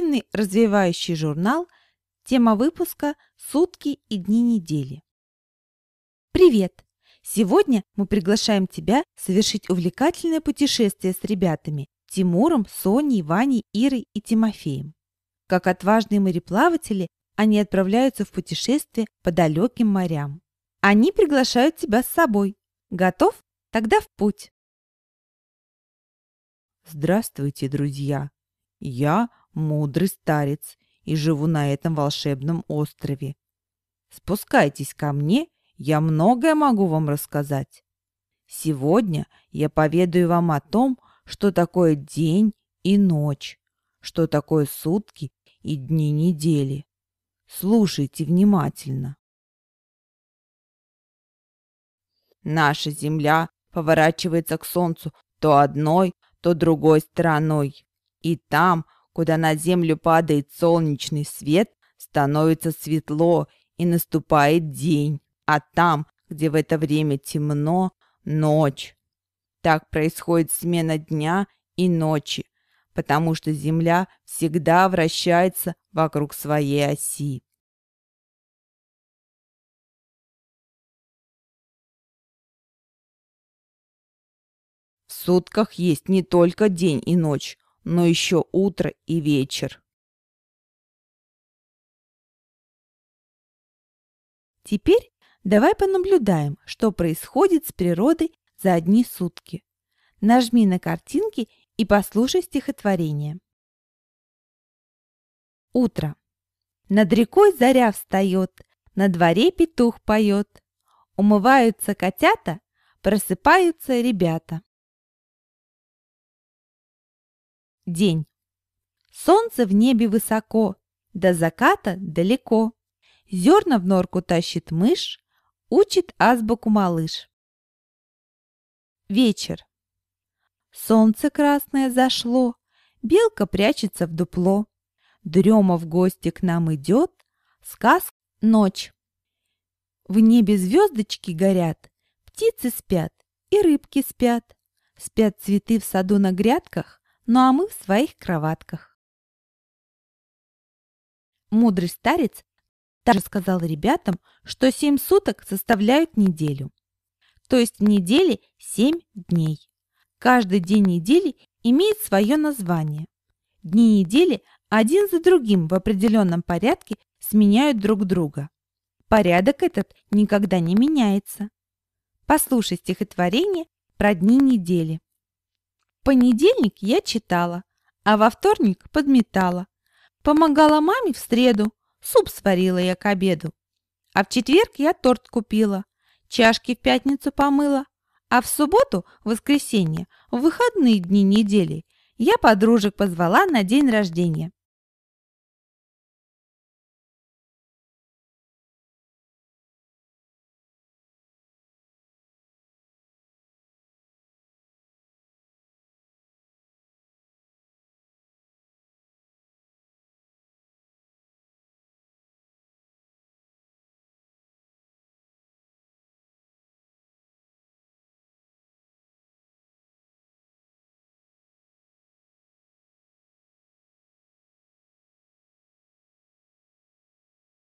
Длинный развивающий журнал, тема выпуска «Сутки и дни недели». Привет! Сегодня мы приглашаем тебя совершить увлекательное путешествие с ребятами Тимуром, Соней, Ваней, Ирой и Тимофеем. Как отважные мореплаватели, они отправляются в путешествие по далеким морям. Они приглашают тебя с собой. Готов? Тогда в путь! Здравствуйте, друзья! Я мудрый старец и живу на этом волшебном острове. Спускайтесь ко мне, я многое могу вам рассказать. Сегодня я поведаю вам о том, что такое день и ночь, что такое сутки и дни недели. Слушайте внимательно. Наша земля поворачивается к солнцу то одной, то другой стороной. И там, куда на землю падает солнечный свет, становится светло и наступает день. А там, где в это время темно, ночь. Так происходит смена дня и ночи, потому что Земля всегда вращается вокруг своей оси. В сутках есть не только день и ночь, но еще утро и вечер. Теперь давай понаблюдаем, что происходит с природой за одни сутки. Нажми на картинки и послушай стихотворение. Утро. Над рекой заря встает, на дворе петух поет. Умываются котята, просыпаются ребята. день. Солнце в небе высоко, до заката далеко. Зерна в норку тащит мышь, учит азбуку малыш. Вечер. Солнце красное зашло, белка прячется в дупло. Дрема в гости к нам идет, сказка ночь. В небе звездочки горят, птицы спят и рыбки спят. Спят цветы в саду на грядках, ну а мы в своих кроватках. Мудрый старец также сказал ребятам, что семь суток составляют неделю. То есть в неделе семь дней. Каждый день недели имеет свое название. Дни недели один за другим в определенном порядке сменяют друг друга. Порядок этот никогда не меняется. Послушай стихотворение про дни недели понедельник я читала, а во вторник подметала. Помогала маме в среду, суп сварила я к обеду. А в четверг я торт купила, чашки в пятницу помыла. А в субботу, воскресенье, в выходные дни недели, я подружек позвала на день рождения.